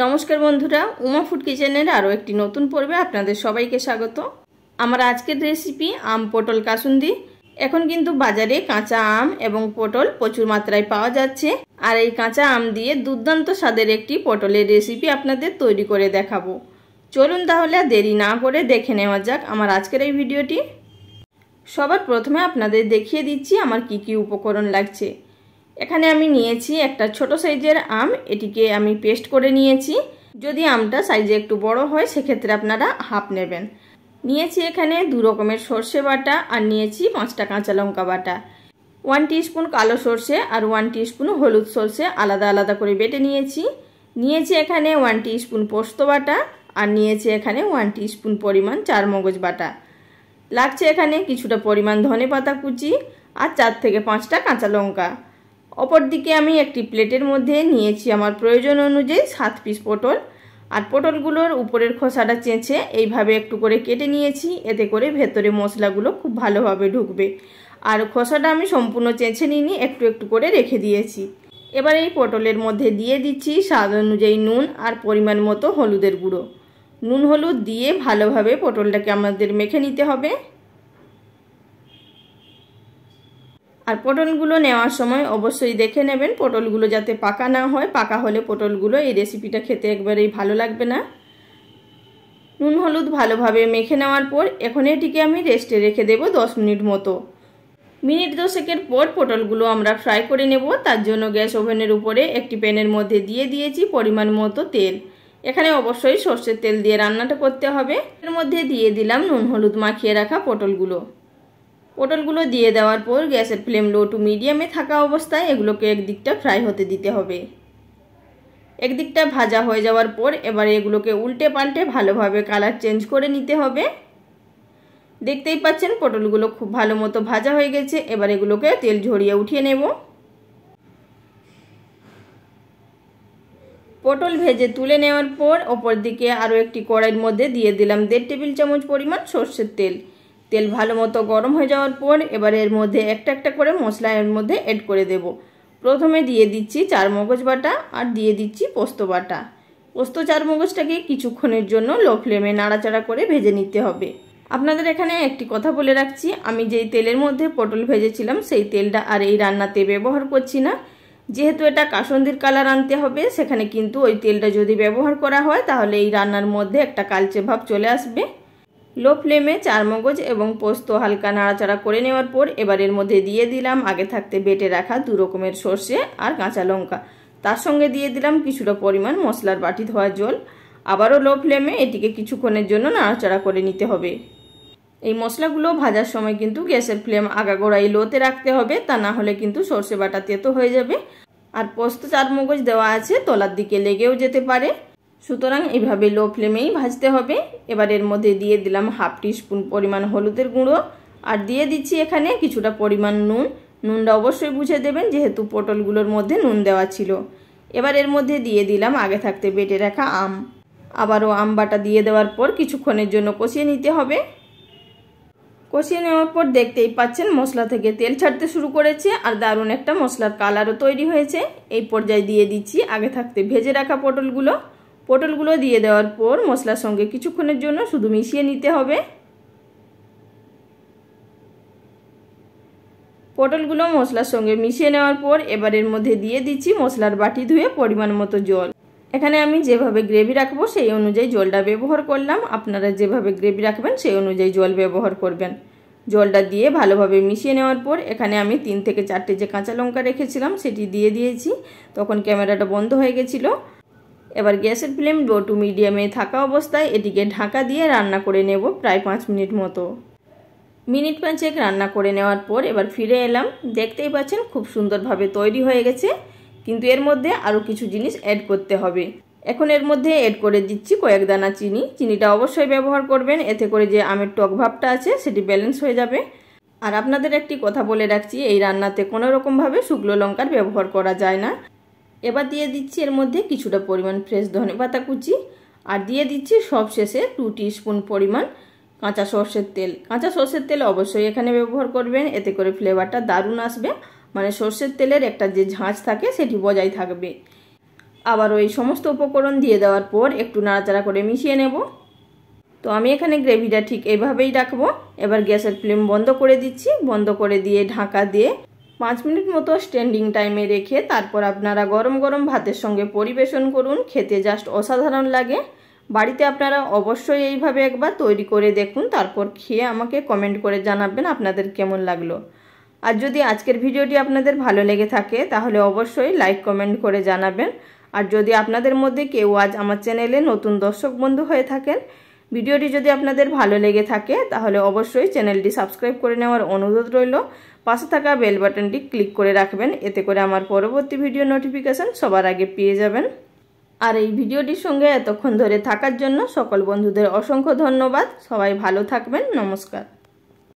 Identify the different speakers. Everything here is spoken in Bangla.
Speaker 1: নমস্কার বন্ধুরা উমা ফুড কিচেনের আরও একটি নতুন পর্বে আপনাদের সবাইকে স্বাগত আমার আজকের রেসিপি আম পটল কাসুন্দি এখন কিন্তু বাজারে কাঁচা আম এবং পটল প্রচুর মাত্রায় পাওয়া যাচ্ছে আর এই কাঁচা আম দিয়ে দুর্দান্ত স্বাদের একটি পটলের রেসিপি আপনাদের তৈরি করে দেখাবো চলুন তাহলে দেরি না করে দেখে নেওয়া যাক আমার আজকের এই ভিডিওটি সবার প্রথমে আপনাদের দেখিয়ে দিচ্ছি আমার কি কি উপকরণ লাগছে এখানে আমি নিয়েছি একটা ছোট সাইজের আম এটিকে আমি পেস্ট করে নিয়েছি যদি আমটা সাইজে একটু বড় হয় সেক্ষেত্রে আপনারা হাফ নেবেন নিয়েছি এখানে দু রকমের সর্ষে বাটা আর নিয়েছি পাঁচটা কাঁচা লঙ্কা বাটা ওয়ান স্পুন কালো সর্ষে আর ওয়ান স্পুন হলুদ সর্ষে আলাদা আলাদা করে বেটে নিয়েছি নিয়েছি এখানে ওয়ান স্পুন পোস্ত বাটা আর নিয়েছি এখানে ওয়ান স্পুন পরিমাণ চার মগজ বাটা লাগছে এখানে কিছুটা পরিমাণ ধনে পাতা কুচি আর চার থেকে পাঁচটা কাঁচা লঙ্কা অপরদিকে আমি একটি প্লেটের মধ্যে নিয়েছি আমার প্রয়োজন অনুযায়ী সাত পিস পটল আর পটলগুলোর উপরের খোসাটা চেঁচে এইভাবে একটু করে কেটে নিয়েছি এতে করে ভেতরে মশলাগুলো খুব ভালোভাবে ঢুকবে আর খোসাটা আমি সম্পূর্ণ চেঁচে নিয়ে একটু একটু করে রেখে দিয়েছি এবার এই পটলের মধ্যে দিয়ে দিচ্ছি স্বাদ অনুযায়ী নুন আর পরিমাণ মতো হলুদের গুঁড়ো নুন হলুদ দিয়ে ভালোভাবে পটলটাকে আমাদের মেখে নিতে হবে আর পটলগুলো নেওয়ার সময় অবশ্যই দেখে নেবেন পটলগুলো যাতে পাকা না হয় পাকা হলে পটলগুলো এই রেসিপিটা খেতে একবারেই ভালো লাগবে না নুন হলুদ ভালোভাবে মেখে নেওয়ার পর এখন এটিকে আমি রেস্টে রেখে দেব দশ মিনিট মতো মিনিট দশেকের পর পটলগুলো আমরা ফ্রাই করে নেব তার জন্য গ্যাস ওভেনের উপরে একটি প্যানের মধ্যে দিয়ে দিয়েছি পরিমাণ মতো তেল এখানে অবশ্যই সর্ষের তেল দিয়ে রান্নাটা করতে হবে এর মধ্যে দিয়ে দিলাম নুন হলুদ মাখিয়ে রাখা পটলগুলো পটলগুলো দিয়ে দেওয়ার পর গ্যাসের ফ্লেম লো টু মিডিয়ামে থাকা অবস্থায় এগুলোকে একদিকটা ফ্রাই হতে দিতে হবে একদিকটা ভাজা হয়ে যাওয়ার পর এবার এগুলোকে উল্টে পাল্টে ভালোভাবে কালার চেঞ্জ করে নিতে হবে দেখতেই পাচ্ছেন পটলগুলো খুব ভালো মতো ভাজা হয়ে গেছে এবার এগুলোকে তেল ঝরিয়ে উঠিয়ে নেব পটল ভেজে তুলে নেওয়ার পর ওপর দিকে আরও একটি কড়াইয়ের মধ্যে দিয়ে দিলাম দেড় টেবিল চামচ পরিমাণ সর্ষের তেল তেল ভালো মতো গরম হয়ে যাওয়ার পর এবার এর মধ্যে একটা একটা করে মশলা এর মধ্যে এড করে দেব প্রথমে দিয়ে দিচ্ছি চার মগজ বাটা আর দিয়ে দিচ্ছি পোস্ত বাটা পোস্ত চার মগজটাকে কিছুক্ষণের জন্য লো ফ্লেমে নাড়াচাড়া করে ভেজে নিতে হবে আপনাদের এখানে একটি কথা বলে রাখছি আমি যেই তেলের মধ্যে পটল ভেজেছিলাম সেই তেলটা আর এই রান্নাতে ব্যবহার করছি না যেহেতু এটা কাসন্দির কালার আনতে হবে সেখানে কিন্তু ওই তেলটা যদি ব্যবহার করা হয় তাহলে এই রান্নার মধ্যে একটা কালচে ভাব চলে আসবে লো ফ্লেমে চারমগজ এবং পোস্ত হালকা নাড়াচাড়া করে নেওয়ার পর এবারের মধ্যে দিয়ে দিলাম আগে থাকতে বেটে রাখা দু রকমের সর্ষে আর কাঁচা লঙ্কা তার সঙ্গে দিয়ে দিলাম কিছুটা পরিমাণ মশলার বাটি ধোয়া জল আবারও লো ফ্লেমে এটিকে কিছুক্ষণের জন্য নাড়াচাড়া করে নিতে হবে এই মশলাগুলো ভাজার সময় কিন্তু গ্যাসের ফ্লেম আগাগোড়াই লোতে রাখতে হবে তা না হলে কিন্তু সর্ষে বাটা তেতো হয়ে যাবে আর পোস্ত চারমগজ দেওয়া আছে তলার দিকে লেগেও যেতে পারে সুতরাং এভাবে লো ফ্লেমেই ভাজতে হবে এবার এর মধ্যে দিয়ে দিলাম হাফ স্পুন পরিমাণ হলুদের গুঁড়ো আর দিয়ে দিচ্ছি এখানে কিছুটা পরিমাণ নুন নুনটা অবশ্যই বুঝে দেবেন যেহেতু পটলগুলোর মধ্যে নুন দেওয়া ছিল এবার এর মধ্যে দিয়ে দিলাম আগে থাকতে বেটে রাখা আম আবারও আম বাটা দিয়ে দেওয়ার পর কিছুক্ষণের জন্য কষিয়ে নিতে হবে কষিয়ে নেওয়ার পর দেখতেই পাচ্ছেন মশলা থেকে তেল ছাড়তে শুরু করেছে আর দারুণ একটা মশলার কালারও তৈরি হয়েছে এই পর্যায়ে দিয়ে দিচ্ছি আগে থাকতে ভেজে রাখা পটলগুলো পটলগুলো দিয়ে দেওয়ার পর মশলার সঙ্গে কিছুক্ষণের জন্য শুধু মিশিয়ে নিতে হবে পটলগুলো মশলার সঙ্গে মিশিয়ে নেওয়ার পর এবার এর মধ্যে দিয়ে দিচ্ছি মশলার বাটি ধুয়ে পরিমাণ মতো জল এখানে আমি যেভাবে গ্রেভি রাখবো সেই অনুযায়ী জলটা ব্যবহার করলাম আপনারা যেভাবে গ্রেভি রাখবেন সেই অনুযায়ী জল ব্যবহার করবেন জলটা দিয়ে ভালোভাবে মিশিয়ে নেওয়ার পর এখানে আমি তিন থেকে চারটে যে কাঁচা লঙ্কা রেখেছিলাম সেটি দিয়ে দিয়েছি তখন ক্যামেরাটা বন্ধ হয়ে গেছিলো এবার গ্যাসের ফ্লেম লো টু মিডিয়ামে থাকা অবস্থায় এটিকে ঢাকা দিয়ে রান্না করে নেব প্রায় পাঁচ মিনিট মতো মিনিট পাঁচেক রান্না করে নেওয়ার পর এবার ফিরে এলাম দেখতেই পাচ্ছেন খুব সুন্দরভাবে তৈরি হয়ে গেছে কিন্তু এর মধ্যে আরও কিছু জিনিস অ্যাড করতে হবে এখন এর মধ্যে অ্যাড করে দিচ্ছি কয়েক দানা চিনি চিনিটা অবশ্যই ব্যবহার করবেন এতে করে যে আমের টক ভাবটা আছে সেটি ব্যালেন্স হয়ে যাবে আর আপনাদের একটি কথা বলে রাখছি এই রান্নাতে কোনো রকমভাবে শুকনো লঙ্কার ব্যবহার করা যায় না এবার দিয়ে দিচ্ছি এর মধ্যে কিছুটা পরিমাণ ফ্রেশ ধনে পাতা কুচি আর দিয়ে দিচ্ছি সবশেষে টু স্পুন পরিমাণ কাঁচা সর্ষের তেল কাঁচা সর্ষের তেল অবশ্যই এখানে ব্যবহার করবেন এতে করে ফ্লেভারটা দারুণ আসবে মানে সর্ষের তেলের একটা যে ঝাঁঝ থাকে সেটি বজায় থাকবে আবার ওই সমস্ত উপকরণ দিয়ে দেওয়ার পর একটু নাড়াচাড়া করে মিশিয়ে নেব তো আমি এখানে গ্রেভিটা ঠিক এভাবেই রাখবো এবার গ্যাসের ফ্লেম বন্ধ করে দিচ্ছি বন্ধ করে দিয়ে ঢাকা দিয়ে পাঁচ মিনিট মতো স্ট্যান্ডিং টাইমে রেখে তারপর আপনারা গরম গরম ভাতের সঙ্গে পরিবেশন করুন খেতে জাস্ট অসাধারণ লাগে বাড়িতে আপনারা অবশ্যই এইভাবে একবার তৈরি করে দেখুন তারপর খেয়ে আমাকে কমেন্ট করে জানাবেন আপনাদের কেমন লাগলো আর যদি আজকের ভিডিওটি আপনাদের ভালো লেগে থাকে তাহলে অবশ্যই লাইক কমেন্ট করে জানাবেন আর যদি আপনাদের মধ্যে কেউ আজ আমার চ্যানেলে নতুন দর্শক বন্ধু হয়ে থাকেন ভিডিওটি যদি আপনাদের ভালো লেগে থাকে তাহলে অবশ্যই চ্যানেলটি সাবস্ক্রাইব করে নেওয়ার অনুরোধ রইল পাশে থাকা বেল বাটনটি ক্লিক করে রাখবেন এতে করে আমার পরবর্তী ভিডিও নোটিফিকেশান সবার আগে পেয়ে যাবেন আর এই ভিডিওটির সঙ্গে এতক্ষণ ধরে থাকার জন্য সকল বন্ধুদের অসংখ্য ধন্যবাদ সবাই ভালো থাকবেন নমস্কার